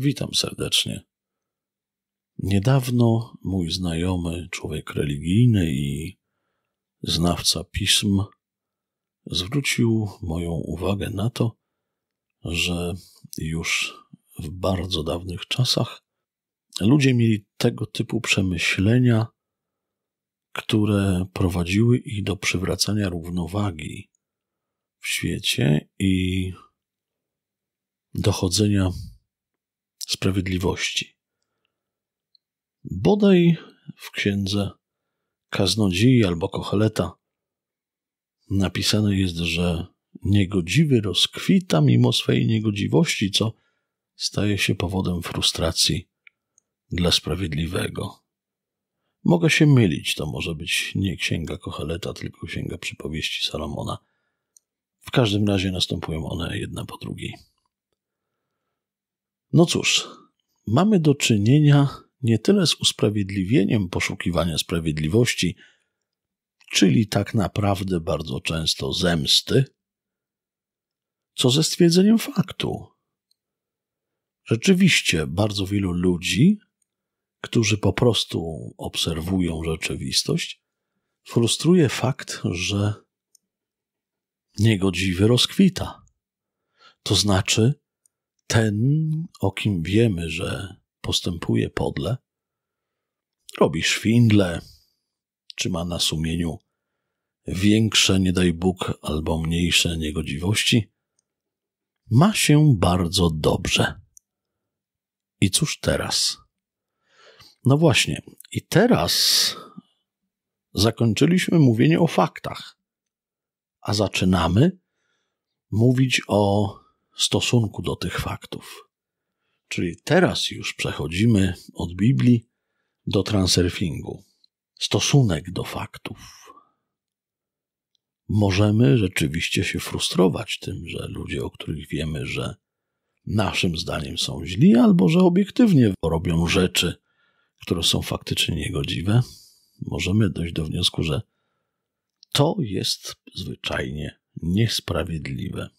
Witam serdecznie. Niedawno mój znajomy, człowiek religijny i znawca pism, zwrócił moją uwagę na to, że już w bardzo dawnych czasach ludzie mieli tego typu przemyślenia, które prowadziły ich do przywracania równowagi w świecie i dochodzenia sprawiedliwości. Bodaj w księdze Kaznodziei albo Kocheleta napisane jest, że niegodziwy rozkwita mimo swej niegodziwości, co staje się powodem frustracji dla sprawiedliwego. Mogę się mylić, to może być nie księga Kocheleta, tylko księga przypowieści Salomona. W każdym razie następują one jedna po drugiej. No cóż, mamy do czynienia nie tyle z usprawiedliwieniem poszukiwania sprawiedliwości, czyli tak naprawdę bardzo często zemsty, co ze stwierdzeniem faktu. Rzeczywiście bardzo wielu ludzi, którzy po prostu obserwują rzeczywistość, frustruje fakt, że niegodziwy rozkwita. To znaczy, ten, o kim wiemy, że postępuje podle, robi szwindle, czy ma na sumieniu większe, nie daj Bóg, albo mniejsze niegodziwości, ma się bardzo dobrze. I cóż teraz? No właśnie, i teraz zakończyliśmy mówienie o faktach, a zaczynamy mówić o stosunku do tych faktów. Czyli teraz już przechodzimy od Biblii do transurfingu. Stosunek do faktów. Możemy rzeczywiście się frustrować tym, że ludzie, o których wiemy, że naszym zdaniem są źli, albo że obiektywnie robią rzeczy, które są faktycznie niegodziwe, możemy dojść do wniosku, że to jest zwyczajnie niesprawiedliwe.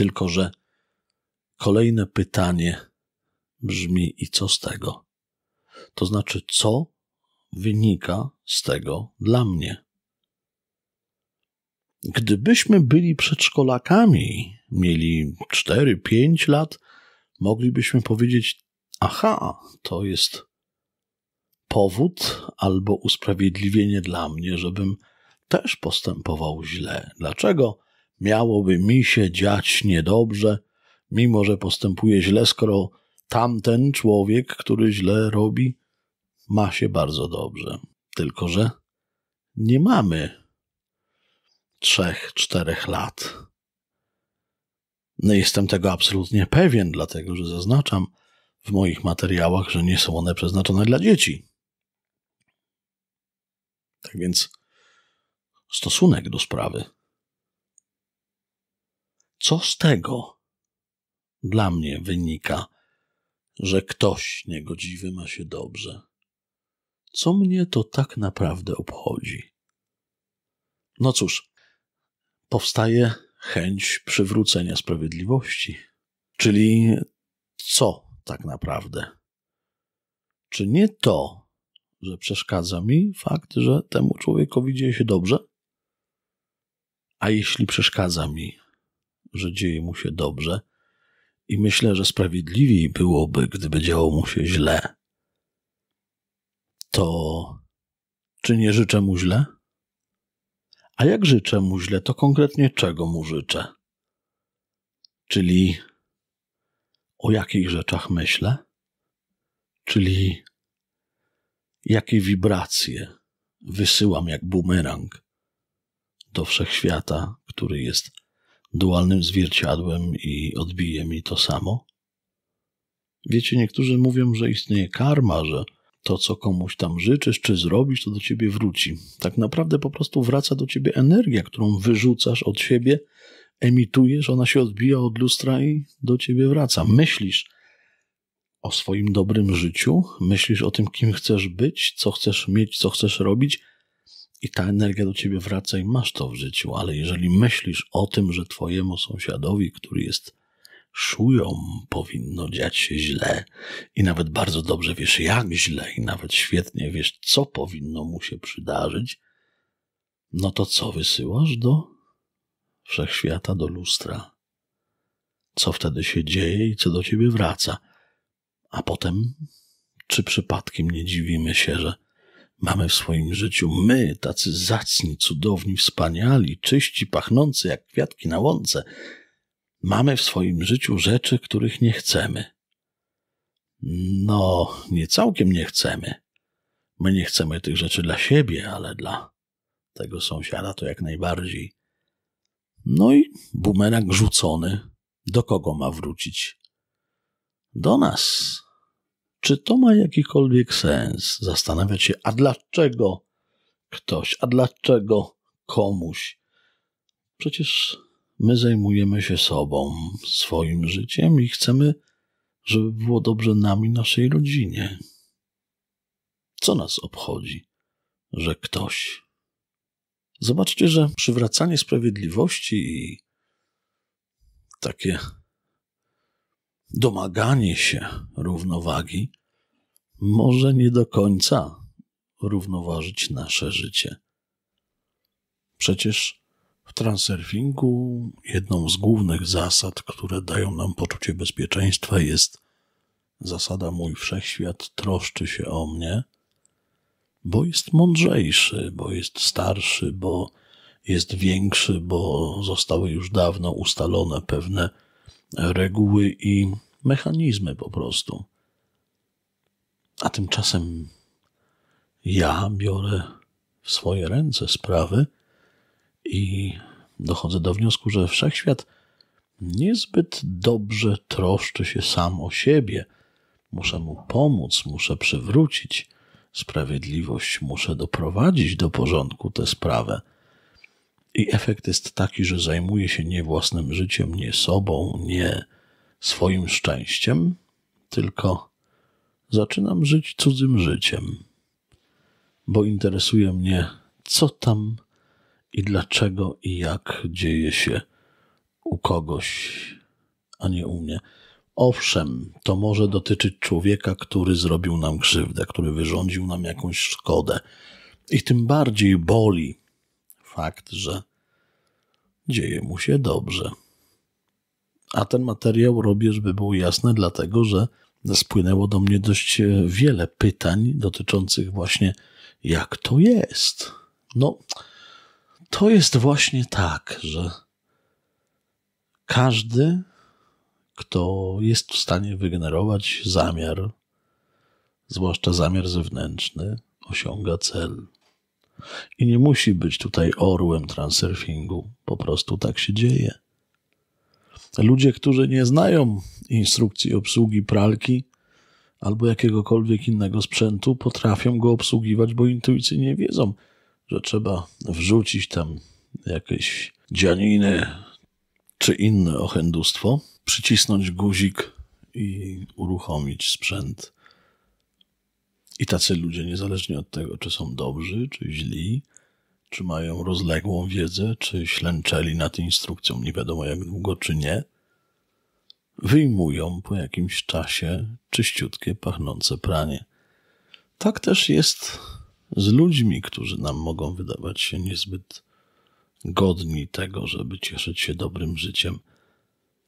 Tylko, że kolejne pytanie brzmi: i co z tego? To znaczy, co wynika z tego dla mnie? Gdybyśmy byli przedszkolakami, mieli 4-5 lat, moglibyśmy powiedzieć: Aha, to jest powód albo usprawiedliwienie dla mnie, żebym też postępował źle. Dlaczego? miałoby mi się dziać niedobrze, mimo że postępuje źle, skoro tamten człowiek, który źle robi, ma się bardzo dobrze. Tylko, że nie mamy trzech, czterech lat. No jestem tego absolutnie pewien, dlatego że zaznaczam w moich materiałach, że nie są one przeznaczone dla dzieci. Tak więc stosunek do sprawy co z tego dla mnie wynika, że ktoś niegodziwy ma się dobrze? Co mnie to tak naprawdę obchodzi? No cóż, powstaje chęć przywrócenia sprawiedliwości. Czyli co tak naprawdę? Czy nie to, że przeszkadza mi fakt, że temu człowiekowi dzieje się dobrze? A jeśli przeszkadza mi, że dzieje mu się dobrze i myślę, że sprawiedliwiej byłoby, gdyby działo mu się źle. To czy nie życzę mu źle? A jak życzę mu źle, to konkretnie czego mu życzę? Czyli o jakich rzeczach myślę? Czyli jakie wibracje wysyłam jak bumerang do wszechświata, który jest dualnym zwierciadłem i odbije mi to samo? Wiecie, niektórzy mówią, że istnieje karma, że to, co komuś tam życzysz czy zrobisz, to do ciebie wróci. Tak naprawdę po prostu wraca do ciebie energia, którą wyrzucasz od siebie, emitujesz, ona się odbija od lustra i do ciebie wraca. Myślisz o swoim dobrym życiu, myślisz o tym, kim chcesz być, co chcesz mieć, co chcesz robić i ta energia do ciebie wraca i masz to w życiu, ale jeżeli myślisz o tym, że twojemu sąsiadowi, który jest szują, powinno dziać się źle i nawet bardzo dobrze wiesz, jak źle i nawet świetnie wiesz, co powinno mu się przydarzyć, no to co wysyłasz do wszechświata, do lustra? Co wtedy się dzieje i co do ciebie wraca? A potem, czy przypadkiem nie dziwimy się, że mamy w swoim życiu my, tacy zacni, cudowni, wspaniali, czyści, pachnący jak kwiatki na łące, mamy w swoim życiu rzeczy, których nie chcemy. No, nie całkiem nie chcemy. My nie chcemy tych rzeczy dla siebie, ale dla tego sąsiada to jak najbardziej. No i bumerang rzucony. Do kogo ma wrócić? Do nas. Czy to ma jakikolwiek sens? Zastanawiać się, a dlaczego ktoś, a dlaczego komuś? Przecież my zajmujemy się sobą, swoim życiem i chcemy, żeby było dobrze nami, naszej rodzinie. Co nas obchodzi, że ktoś? Zobaczcie, że przywracanie sprawiedliwości i takie domaganie się równowagi może nie do końca równoważyć nasze życie. Przecież w transurfingu jedną z głównych zasad, które dają nam poczucie bezpieczeństwa jest zasada mój wszechświat troszczy się o mnie, bo jest mądrzejszy, bo jest starszy, bo jest większy, bo zostały już dawno ustalone pewne reguły i mechanizmy po prostu. A tymczasem ja biorę w swoje ręce sprawy i dochodzę do wniosku, że wszechświat niezbyt dobrze troszczy się sam o siebie. Muszę mu pomóc, muszę przywrócić sprawiedliwość, muszę doprowadzić do porządku tę sprawę. I efekt jest taki, że zajmuje się nie własnym życiem, nie sobą, nie swoim szczęściem, tylko zaczynam żyć cudzym życiem, bo interesuje mnie, co tam i dlaczego i jak dzieje się u kogoś, a nie u mnie. Owszem, to może dotyczyć człowieka, który zrobił nam krzywdę, który wyrządził nam jakąś szkodę. I tym bardziej boli fakt, że dzieje mu się dobrze. A ten materiał robię, żeby był jasny, dlatego że spłynęło do mnie dość e, wiele pytań dotyczących właśnie jak to jest. No, to jest właśnie tak, że każdy, kto jest w stanie wygenerować zamiar, zwłaszcza zamiar zewnętrzny, osiąga cel. I nie musi być tutaj orłem transurfingu. Po prostu tak się dzieje. Ludzie, którzy nie znają instrukcji obsługi pralki albo jakiegokolwiek innego sprzętu, potrafią go obsługiwać, bo intuicyjnie wiedzą, że trzeba wrzucić tam jakieś dzianiny czy inne ochędustwo, przycisnąć guzik i uruchomić sprzęt. I tacy ludzie, niezależnie od tego, czy są dobrzy, czy źli, czy mają rozległą wiedzę, czy ślęczeli nad instrukcją nie wiadomo jak długo, czy nie, wyjmują po jakimś czasie czyściutkie, pachnące pranie. Tak też jest z ludźmi, którzy nam mogą wydawać się niezbyt godni tego, żeby cieszyć się dobrym życiem.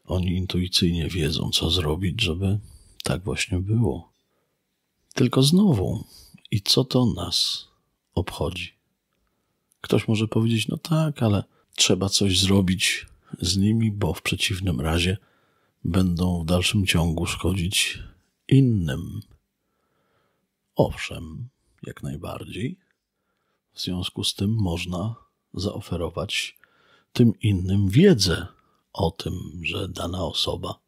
Oni intuicyjnie wiedzą, co zrobić, żeby tak właśnie było. Tylko znowu, i co to nas obchodzi? Ktoś może powiedzieć, no tak, ale trzeba coś zrobić z nimi, bo w przeciwnym razie będą w dalszym ciągu szkodzić innym. Owszem, jak najbardziej. W związku z tym można zaoferować tym innym wiedzę o tym, że dana osoba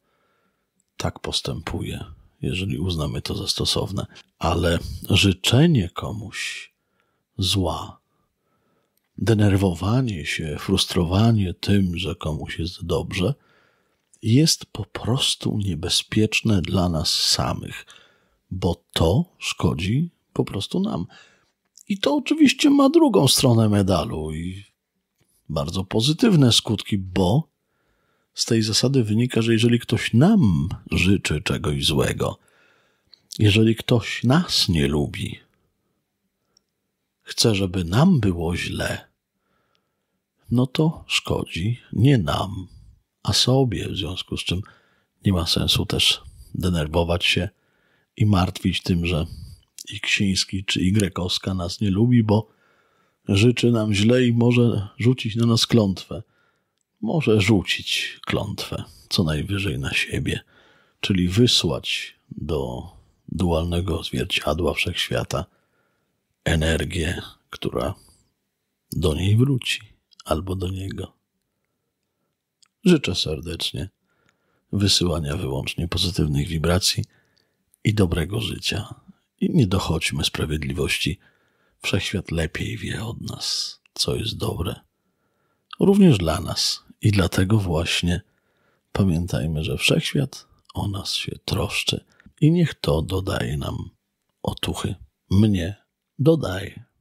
tak postępuje, jeżeli uznamy to za stosowne, ale życzenie komuś zła, denerwowanie się, frustrowanie tym, że komuś jest dobrze, jest po prostu niebezpieczne dla nas samych, bo to szkodzi po prostu nam. I to oczywiście ma drugą stronę medalu i bardzo pozytywne skutki, bo z tej zasady wynika, że jeżeli ktoś nam życzy czegoś złego, jeżeli ktoś nas nie lubi, chce, żeby nam było źle, no to szkodzi nie nam, a sobie, w związku z czym nie ma sensu też denerwować się i martwić tym, że i Ksiński czy i Grekowska nas nie lubi, bo życzy nam źle i może rzucić na nas klątwę może rzucić klątwę, co najwyżej na siebie, czyli wysłać do dualnego zwierciadła wszechświata energię, która do niej wróci albo do niego. Życzę serdecznie wysyłania wyłącznie pozytywnych wibracji i dobrego życia. I nie dochodźmy sprawiedliwości. Wszechświat lepiej wie od nas, co jest dobre. Również dla nas i dlatego właśnie pamiętajmy, że wszechświat o nas się troszczy i niech to dodaje nam otuchy. Mnie dodaje.